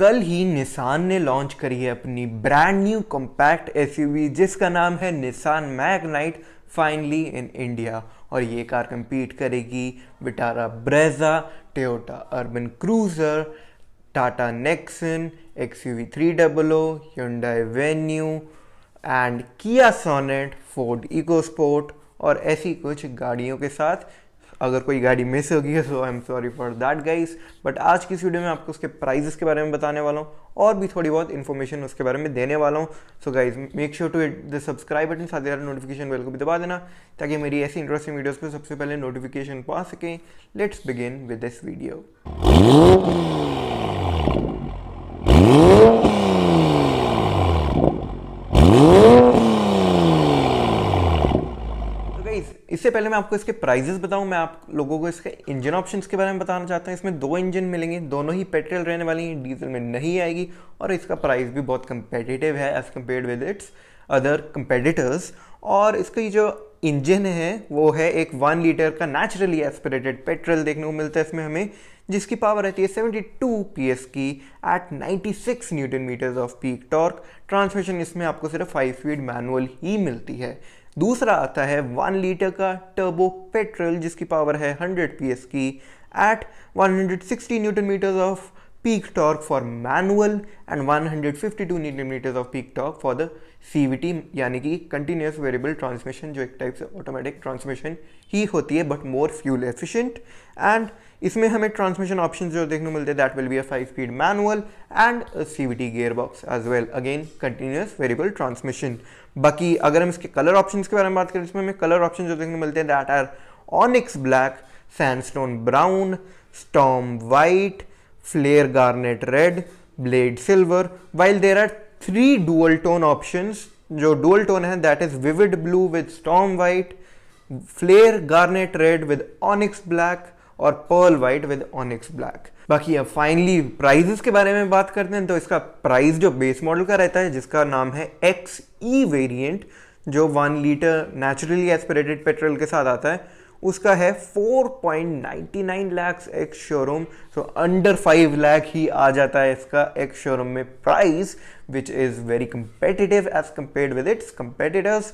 कल ही निसान ने लॉन्च करी है अपनी ब्रांड न्यू कॉम्पैक्ट एसयूवी जिसका नाम है Nissan Magnite finally in India और ये कार कम्पीट करेगी Vitara Brezza Toyota Urban Cruiser Tata Nexon X U V three double O Hyundai Venue and Kia Sonet Ford EcoSport और ऐसी कुछ गाड़ियों के साथ अगर कोई गाड़ी मिस हो गई है so I am sorry for that guys but आज की इस वीडियो में आपको उसके प्राइजेस के बारे में बताने वाला हूँ और भी थोड़ी बहुत इन्फॉर्मेशन उसके बारे में देने वाला हूँ so guys make sure to hit the subscribe button साथ ही नोटिफिकेशन बेल को भी दबा देना ताकि मेरी ऐसी इंटरेस्टिंग वीडियोज़ पर सबसे पहले नोटिफिकेशन पा सकें let's begin with this video guys इससे पहले मैं आपको इसके प्राइजेस बताऊं मैं आप लोगों को इसके इंजन ऑप्शंस के बारे में बताना चाहता हूं इसमें दो इंजन मिलेंगे दोनों ही पेट्रोल रहने वाली हैं डीजल में नहीं आएगी और इसका प्राइस भी बहुत कंपेटिटिव है as compare with its other competitors और इसका जो इंजन है वो है एक वन लीटर का नेचुरली एस्पिरेटेड पेट्रोल देखने को मिलता है इसमें हमें जिसकी पावर रहती है 72 पीएस की at 96 newton metres of peak torque transmission इसमें आपको सिर्फ फाइव स्पीड मैनुअल ही मिलती है दूसरा आता है वन लीटर का टर्बो पेट्रोल जिसकी पावर है 100 पीएस की at 160 newton metres of peak torque for manual and one hundred fifty two metres of peak torque for the C यानी कि कंटिन्यूस वेरिएबल ट्रांसमिशन जो एक टाइप से ऑटोमेटिक ट्रांसमिशन ही होती है but more fuel efficient and इसमें हमें ट्रांसमिशन ऑप्शन जो देखने को मिलते हैं that will be a five speed manual and C V T gear box as well again continuous variable transmission बाकी अगर हम इसके कलर ऑप्शन के बारे में बात करें इसमें हमें कलर ऑप्शन जो देखने को मिलते हैं that are onyx black sandstone brown storm white flare garnet red blade silver while there are three dual tone option जो डुअल टोन है that is vivid blue with storm white flare garnet red with onyx black और pearl white with onyx black बाकी अब finally prices के बारे में बात करते हैं तो इसका प्राइस जो बेस मॉडल का रहता है जिसका नाम है एक्स ई वेरियंट जो one litre naturally aspirated petrol के साथ आता है उसका है 4.99 lakh ex showroom so under 5 lakh ही आ जाता है इसका एक्स शोरूम में price which is very competitive as compare with its competitors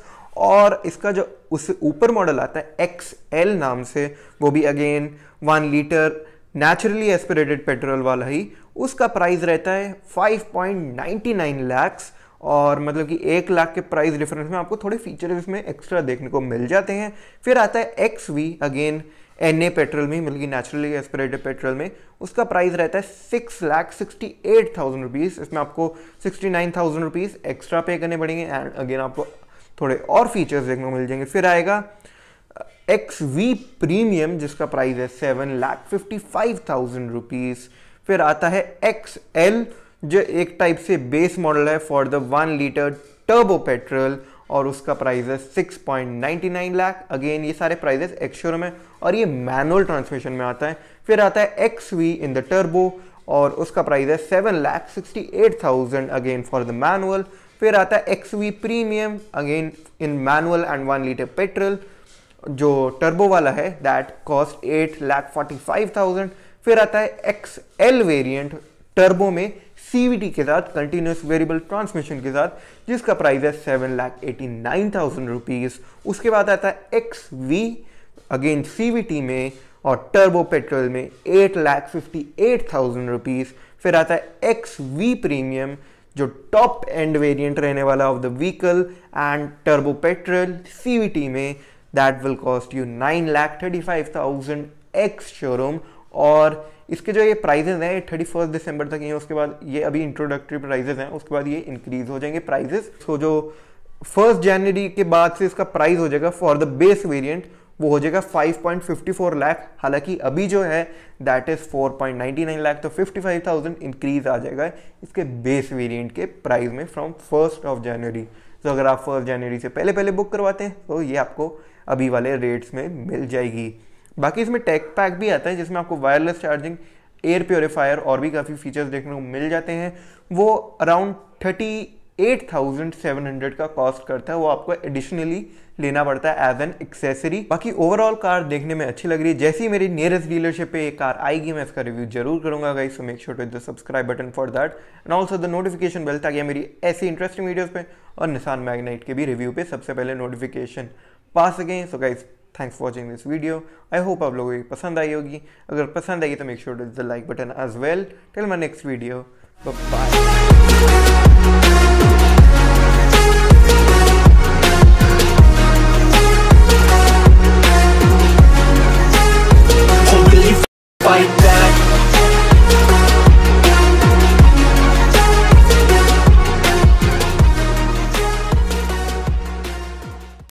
और इसका जो उससे ऊपर मॉडल आता है एक्स एल नाम से वो भी again one litre naturally aspirated petrol वाला ही उसका प्राइस रहता है 5.99 लाख्स और मतलब कि एक लाख के प्राइस डिफरेंस में आपको थोड़े फीचर इसमें एक्स्ट्रा देखने को मिल जाते हैं फिर आता है X V again N A petrol में मतलब कि नेचुरली एस्परेटेड पेट्रोल में उसका प्राइस रहता है six lakh sixty eight thousand rupees इसमें आपको sixty nine thousand rupees extra pay करने पड़ेंगे एंड अगेन आपको थोड़े और फीचर्स देखने को मिल जाएंगे फिर आएगा एक्स वी प्रीमियम जिसका प्राइस है seven lakh fifty five thousand rupees फिर आता है एक्स एल जो एक टाइप से बेस मॉडल है for the one litre turbo petrol और उसका प्राइस है 6.99 लाख अगेन ये सारे प्राइजेस एक्शोर में और ये मैनुअल ट्रांसमिशन में आता है फिर आता है X V in the turbo और उसका प्राइस है seven lakh sixty eight thousand again for the manual फिर आता है X V premium again in manual and one litre petrol जो टर्बो वाला है that cost eight lakh forty five thousand फिर आता है एक्स एल वेरियंट टर्बो में सीवीटी के साथ कंटिन्यूस वेरिएबल ट्रांसमिशन के साथ जिसका प्राइस है seven lakh eighty nine thousand rupees उसके बाद आता है एक्स वी अगेन सीवीटी में और टर्बो पेट्रोल में eight lakh fifty eight thousand rupees फिर आता है एक्स वी प्रीमियम जो टॉप एंड वेरिएंट रहने वाला of the vehicle and turbo petrol CVT में that will cost you nine lakh thirty five thousand ex showroom और इसके जो ये प्राइजेज़ हैं ये थर्टी फर्स्ट दिसंबर तक ये उसके बाद ये अभी इंट्रोडक्टरी प्राइजेज़ हैं उसके बाद ये इंक्रीज़ हो जाएंगे प्राइजेज़ तो जो फर्स्ट जनवरी के बाद से इसका प्राइस हो जाएगा फॉर द बेस वेरिएंट वो हो जाएगा 5.54 लाख हालांकि अभी जो है दैट इज़ 4.99 लाख तो 55,000 इंक्रीज आ जाएगा इसके बेस वेरिएंट के प्राइस में फ्रॉम फर्स्ट ऑफ जनवरी तो अगर आप फर्स्ट जनवरी से पहले पहले बुक करवाते हैं तो ये आपको अभी वाले रेट्स में मिल जाएगी बाकी इसमें टेक पैक भी आता है जिसमें आपको वायरलेस चार्जिंग एयर प्योरीफायर और भी काफ़ी फीचर्स देखने को मिल जाते हैं वो around thirty eight thousand seven hundred का कॉस्ट करता है वो आपको एडिशनली लेना पड़ता है एज एन एक्सेसरी बाकी ओवरऑल कार देखने में अच्छी लग रही है जैसी मेरी नियरेस्ट डीलरशिप पे ये कार आएगी मैं इसका रिव्यू जरूर करूंगा guys so make sure to the subscribe button for that and also the notification bell ताकि मेरी ऐसी इंटरेस्टिंग वीडियोज़ पे और निशान मैगनाइट के भी रिव्यू पे सबसे पहले नोटिफिकेशन पा सकें so guys thanks for watching this video I hope आप लोगों को पसंद आई होगी अगर पसंद आई तो make sure this the like button as well till my next video bye